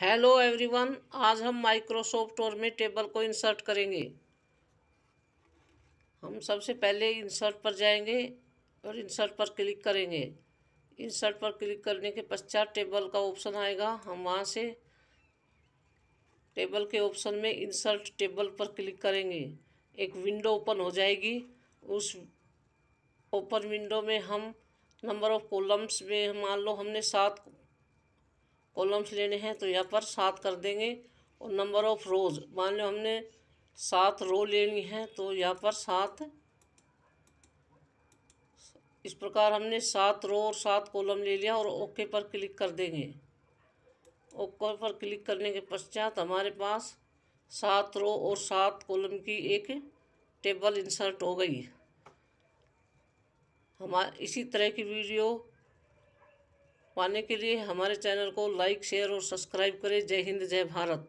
hello everyone आज हम Microsoft और में टेबल को इंसर्ट करेंगे हम सबसे पहले इंसर्ट पर जाएंगे और इंसर्ट पर क्लिक करेंगे इंसर्ट पर क्लिक करने के पश्चात टेबल का ऑप्शन आएगा हम वहाँ से टेबल के ऑप्शन में इंसर्ट टेबल पर क्लिक करेंगे एक विंडो ओपन हो जाएगी उस ओपन विंडो में हम नंबर ऑफ कॉलम्स में मान लो हमने सात कॉलम्स लेने हैं तो यहाँ पर सात कर देंगे और नंबर ऑफ रोज़ मान लो हमने सात रो लेनी है तो यहाँ पर सात इस प्रकार हमने सात रो और सात कॉलम ले लिया और ओके पर क्लिक कर देंगे ओके पर क्लिक करने के पश्चात हमारे पास सात रो और सात कॉलम की एक टेबल इंसर्ट हो गई हमारे इसी तरह की वीडियो पाने के लिए हमारे चैनल को लाइक शेयर और सब्सक्राइब करें जय हिंद जय भारत